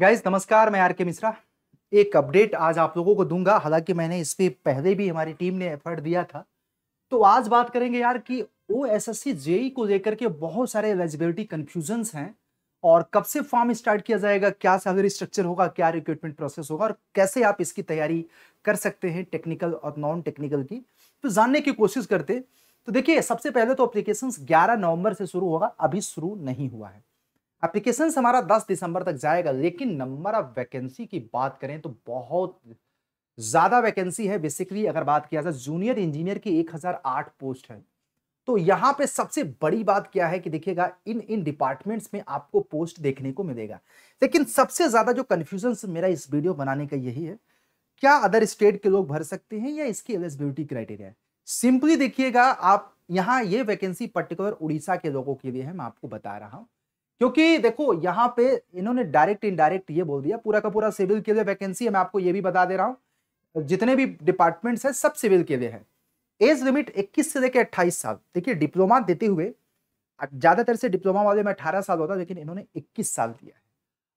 guys नमस्कार मैं are के मिश्रा एक अपडेट आज आप लोगों को दूंगा हालांकि मैंने इस पर पहले भी हमारी टीम ने एफर्ट दिया था तो आज बात करेंगे यार कि O S S C JE को लेकर के बहुत सारे एलिजिबिलिटी कन्फ्यूजन्स हैं और कब से फॉर्म स्टार्ट किया जाएगा क्या सैलरी स्ट्रक्चर होगा क्या रिक्रूटमेंट प्रोसेस होगा और कैसे आप इसकी तैयारी कर सकते हैं टेक्निकल और नॉन टेक्निकल की तो जानने की कोशिश करते तो देखिए सबसे पहले तो अप्लीकेशन ग्यारह नवंबर से शुरू होगा अभी शुरू नहीं हुआ है एप्लीकेशन हमारा 10 दिसंबर तक जाएगा लेकिन नंबर ऑफ वैकेंसी की बात करें तो बहुत ज़्यादा वैकेंसी है बेसिकली अगर बात किया जाए जूनियर इंजीनियर की 1008 पोस्ट है तो यहाँ पे सबसे बड़ी बात क्या है कि देखिएगा इन इन डिपार्टमेंट्स में आपको पोस्ट देखने को मिलेगा लेकिन सबसे ज़्यादा जो कन्फ्यूजन मेरा इस वीडियो बनाने का यही है क्या अदर स्टेट के लोग भर सकते हैं या इसकी एलिजिबिलिटी क्राइटेरिया सिंपली देखिएगा आप यहाँ ये वैकेंसी पर्टिकुलर उड़ीसा के लोगों के लिए है मैं आपको बता रहा हूँ क्योंकि देखो यहाँ पे इन्होंने डायरेक्ट इनडायरेक्ट ये बोल दिया पूरा का पूरा सिविल के लिए वैकेंसी है मैं आपको ये भी बता दे रहा हूँ जितने भी डिपार्टमेंट्स हैं सब सिविल के लिए है एज लिमिट 21 से लेकर 28 साल देखिए डिप्लोमा देते हुए ज़्यादातर से डिप्लोमा वाले में 18 साल होता लेकिन इन्होंने 21 साल दिया है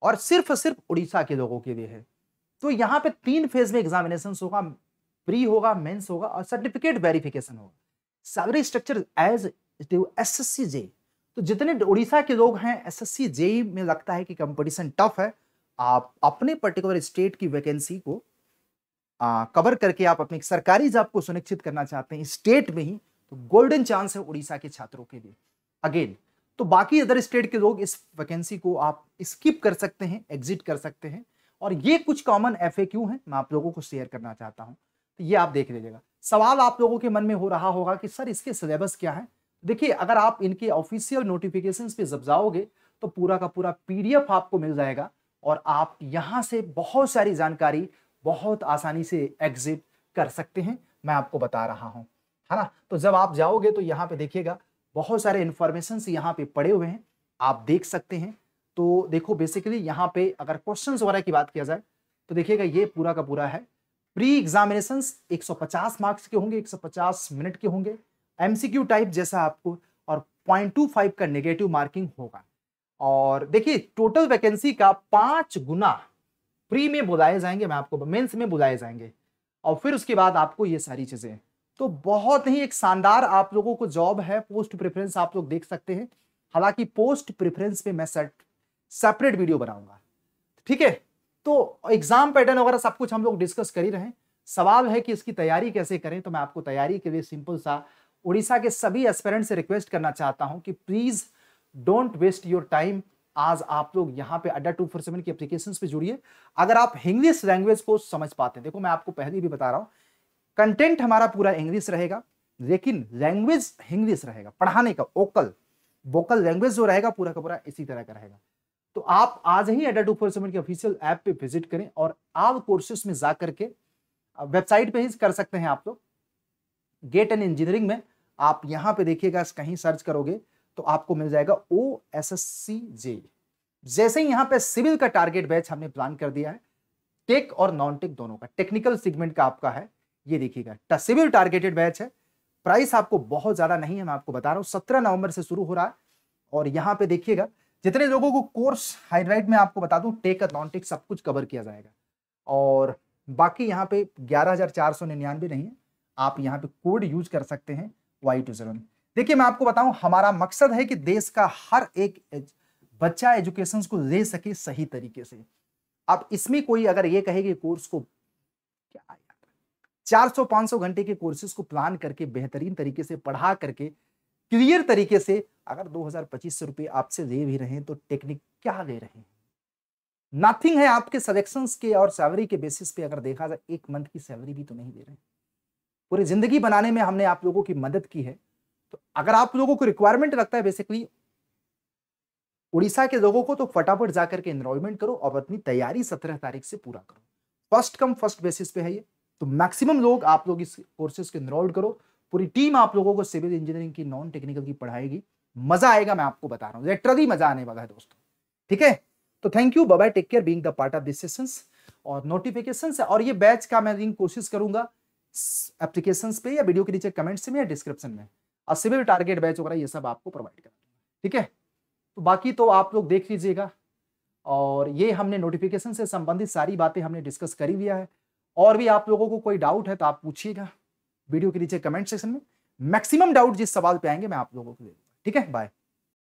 और सिर्फ सिर्फ उड़ीसा के लोगों के लिए है तो यहाँ पे तीन फेज में एग्जामिनेशन होगा प्री होगा मेन्स होगा और सर्टिफिकेट वेरिफिकेशन होगा salary structure as S S C J तो जितने उड़ीसा के लोग हैं एसएससी जेई में लगता है कि कंपटीशन टफ है आप अपने पर्टिकुलर स्टेट की वैकेंसी को आ, कवर करके आप अपनी सरकारी जॉब को सुनिश्चित करना चाहते हैं स्टेट में ही तो गोल्डन चांस है उड़ीसा के छात्रों के लिए अगेन तो बाकी अदर स्टेट के लोग इस वैकेंसी को आप स्किप कर सकते हैं एग्जिट कर सकते हैं और ये कुछ कॉमन एफ ए क्यू हैं मैं आप लोगों को शेयर करना चाहता हूँ तो ये आप देख लीजिएगा सवाल आप लोगों के मन में हो रहा होगा कि सर इसके सिलेबस क्या है देखिए अगर आप इनके ऑफिशियल नोटिफिकेशन पे जब जाओगे तो पूरा का पूरा पीडीएफ आपको मिल जाएगा और आप यहाँ से बहुत सारी जानकारी बहुत आसानी से एग्जिट कर सकते हैं मैं आपको बता रहा हूँ है ना तो जब आप जाओगे तो यहाँ पे देखिएगा बहुत सारे इन्फॉर्मेशन यहाँ पे पड़े हुए हैं आप देख सकते हैं तो देखो बेसिकली यहाँ पे अगर क्वेश्चन वगैरह की बात किया जाए तो देखिएगा ये पूरा का पूरा है प्री एग्जामिनेशन 150 मार्क्स के होंगे 150 मिनट के होंगे एमसीक्यू टाइप जैसा आपको और 0.25 का नेगेटिव मार्किंग होगा और देखिए टोटल वैकेंसी का पांच गुना प्री में बुलाए जाएंगे मैं आपको मेंस में बुलाए जाएंगे और फिर उसके बाद आपको ये सारी चीजें तो बहुत ही एक शानदार आप लोगों को जॉब है पोस्ट प्रेफरेंस आप लोग देख सकते हैं हालांकि पोस्ट प्रेफरेंस पे मैं सेट सेपरेट वीडियो बनाऊंगा ठीक है तो एग्जाम पैटर्न वगैरह सब कुछ हम लोग डिस्कस कर ही रहे हैं सवाल है कि इसकी तैयारी कैसे करें तो मैं आपको तैयारी के लिए सिंपल सा उड़ीसा के सभी एस्पेरेंट से रिक्वेस्ट करना चाहता हूं कि please don't waste your time आज आप लोग यहां पे अड्डा टू फोर सेवन की एप्लीकेशन पे जुड़िए अगर आप इंग्लिश लैंग्वेज को समझ पाते हैं देखो मैं आपको पहले भी बता रहा हूं कंटेंट हमारा पूरा इंग्लिश रहेगा लेकिन लैंग्वेज इंग्लिश रहेगा पढ़ाने का ओकल वोकल लैंग्वेज जो रहेगा पूरा का पूरा इसी तरह का रहेगा तो आप आज ही अड्डा टू फोर सेवन के ऑफिशियल ऐप पे विजिट करें और आप कोर्सेस में जाकर के वेबसाइट पे ही कर सकते हैं आप लोग गेट एंड इंजीनियरिंग में आप यहां पे देखिएगा कहीं सर्च करोगे तो आपको मिल जाएगा ओ एस एस सी जे जैसे ही यहां पे सिविल का टारगेट बैच हमने प्लान कर दिया है टेक और नॉन टेक दोनों का टेक्निकल सेगमेंट का आपका है ये देखिएगा सिविल टारगेटेड बैच है प्राइस आपको बहुत ज्यादा नहीं है मैं आपको बता रहा हूं सत्रह नवंबर से शुरू हो रहा है और यहां पर देखिएगा जितने लोगों को कोर्स हाईलाइट में आपको बता दूं टेक और नॉन टेक सब कुछ कवर किया जाएगा और बाकी यहाँ पे ग्यारह हजार चार सौ निन्यानवे नहीं है आप यहाँ पे कोड यूज कर सकते हैं वाई टू जीरो देखिए मैं आपको बताऊं हमारा मकसद है कि देश का हर एक बच्चा एजुकेशन को ले सके सही तरीके से अब इसमें कोई अगर ये कहे कि कोर्स को क्या चार सौ पांच सौ घंटे के कोर्सेज को प्लान करके बेहतरीन तरीके से पढ़ा करके क्लियर तरीके से अगर दो हजार पच्चीस सौ रुपये आपसे ले भी रहे तो टेक्निक क्या ले रहे हैं नथिंग है आपके सलेक्शंस के और सैलरी के बेसिस पे अगर देखा जाए एक मंथ की सैलरी भी तो नहीं दे रहे हैं पूरी जिंदगी बनाने में हमने आप लोगों की मदद की है तो अगर आप लोगों को रिक्वायरमेंट लगता है बेसिकली उड़ीसा के लोगों को तो फटाफट जाकर के इनरोलमेंट करो और अपनी तैयारी सत्रह तारीख से पूरा करो फर्स्ट कम फर्स्ट बेसिस पे है ये तो मैक्सिमम लोग आप लोग इस कोर्सेज को इनरोल करो पूरी टीम आप लोगों को सिविल इंजीनियरिंग की नॉन टेक्निकल की पढ़ाएगी मजा आएगा मैं आपको बता रहा हूँ लिटरली मजा आने वाला है दोस्तों ठीक है तो thank you bye take care being the part of this sessions और नोटिफिकेशन और ये बैच का मैं कोशिश करूंगा एप्लीकेशन पे या वीडियो के नीचे कमेंट्स में या डिस्क्रिप्शन में और सिविल टारगेट बैच वगैरह ये सब आपको प्रोवाइड करा ठीक है तो बाकी तो आप लोग देख लीजिएगा और ये हमने नोटिफिकेशन से संबंधित सारी बातें हमने डिस्कस करी लिया है और भी आप लोगों को कोई डाउट है तो आप पूछिएगा वीडियो के नीचे कमेंट सेक्शन में मैक्सिमम डाउट जिस सवाल पे आएंगे मैं आप लोगों को दे ठीक है बाय